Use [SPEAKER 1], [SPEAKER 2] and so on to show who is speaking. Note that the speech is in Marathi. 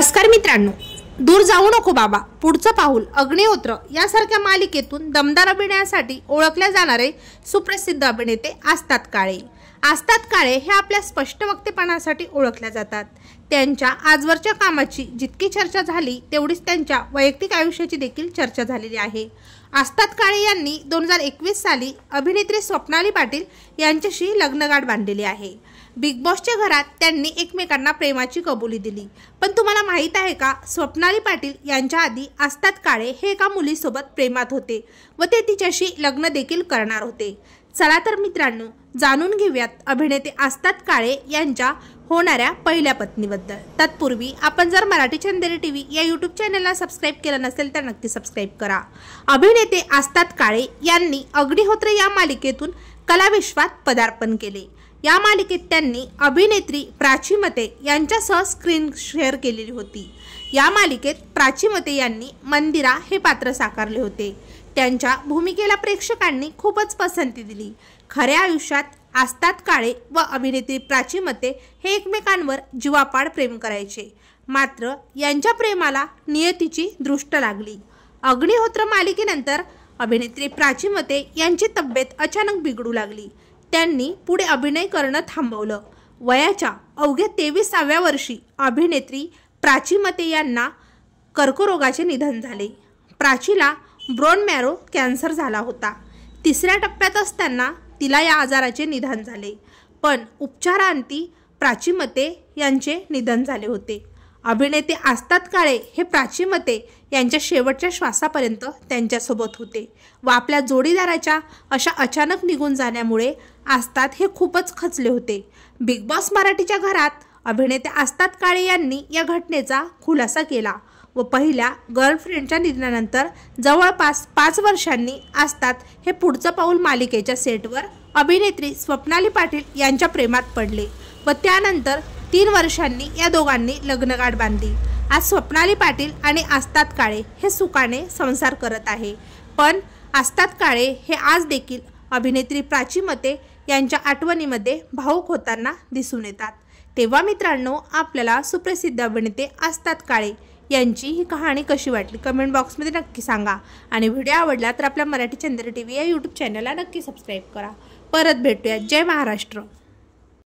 [SPEAKER 1] नमस्कार मित्रांनो दूर जाऊ नको बाबा पुढचं पाहुल अग्निहोत्र यासारख्या मालिकेतून दमदार अभिनयासाठी ओळखले जाणारे सुप्रसिद्ध अभिनेते असतात काळे आस्तात काळे हे आपल्या स्पष्ट वक्तेपणासाठी ओळखल्या जातात त्यांच्या आजवरच्या कामाची जितकी चर्चा झाली तेवढीच त्यांच्या वैयक्तिक आयुष्याची देखील चर्चा झालेली आहे आस्तात काळे यांनी दोन हजार एकवीस साली अभिनेत्री स्वप्नाली पाटील यांच्याशी लग्नगाठ बांधलेली आहे बिग बॉसच्या घरात त्यांनी एकमेकांना प्रेमाची कबुली दिली पण तुम्हाला माहीत आहे का स्वप्नाली पाटील यांच्या आधी आस्तात काळे हे एका मुलीसोबत प्रेमात होते व ते तिच्याशी लग्न देखील करणार होते चला तर मित्रांनो जाणून घेऊयात अभिनेते आस्ताद काळे यांच्या होणाऱ्या पहिल्या पत्नीबद्दल तत्पूर्वी आपण जर मराठी चंदेरी टी व्ही या यूट्यूब चॅनलला सबस्क्राईब केलं नसेल तर नक्की सबस्क्राईब करा अभिनेते आस्ताद काळे यांनी अग्निहोत्र या मालिकेतून कलाविश्वात पदार्पण केले या मालिकेत त्यांनी अभिनेत्री प्राची मते यांच्यासह स्क्रीन शेअर केलेली होती या मालिकेत प्राची मते यांनी मंदिरा हे पात्र साकारले होते त्यांच्या भूमिकेला प्रेक्षकांनी खूपच पसंती दिली खऱ्या आयुष्यात आस्तात काळे व अभिनेत्री प्राची मते हे एकमेकांवर जीवापाड प्रेम करायचे मात्र यांच्या प्रेमाला नियतीची दृष्ट लागली अग्निहोत्र मालिकेनंतर अभिनेत्री प्राची मते यांची तब्येत अचानक बिघडू लागली त्यांनी पुढे अभिनय करणं थांबवलं वयाच्या अवघ्या तेवीसाव्या वर्षी अभिनेत्री प्राची मते यांना कर्करोगाचे निधन झाले प्राचीला ब्रोन मॅरो कॅन्सर झाला होता तिसऱ्या टप्प्यातच त्यांना तिला या आजाराचे निधन झाले पण उपचारांती प्राचीमते यांचे निधन झाले होते अभिनेते आस्तात काळे हे प्राचीमते यांच्या शेवटच्या श्वासापर्यंत त्यांच्यासोबत होते व आपल्या जोडीदाराच्या अशा अचानक निघून जाण्यामुळे आस्तात हे खूपच खचले होते बिग बॉस मराठीच्या घरात अभिनेते आस्तात काळे यांनी या घटनेचा खुलासा केला व पहिल्या गर्लफ्रेंडच्या निधनानंतर जवळपास पाच वर्षांनी असतात हे पुढचं पाऊल मालिकेच्या सेटवर अभिनेत्री स्वप्नाली पाटील यांच्या प्रेमात पडले व त्यानंतर तीन वर्षांनी या दोघांनी लग्नगाठ बांधली आज स्वप्नाली पाटील आणि आस्तात काळे हे सुखाने संसार करत आहे पण आस्तात काळे हे आज देखील अभिनेत्री प्राची मते यांच्या आठवणीमध्ये भाऊक होताना दिसून येतात तेव्हा मित्रांनो आपल्याला सुप्रसिद्ध अभिनेते आस्तात काळे यांची ही कहाणी कशी वाटली कमेंट बॉक्समध्ये नक्की सांगा आणि व्हिडिओ आवडला तर आपल्या मराठी चंद्र टी व्ही या यूट्यूब चॅनलला नक्की सबस्क्राईब करा परत भेटूया जय महाराष्ट्र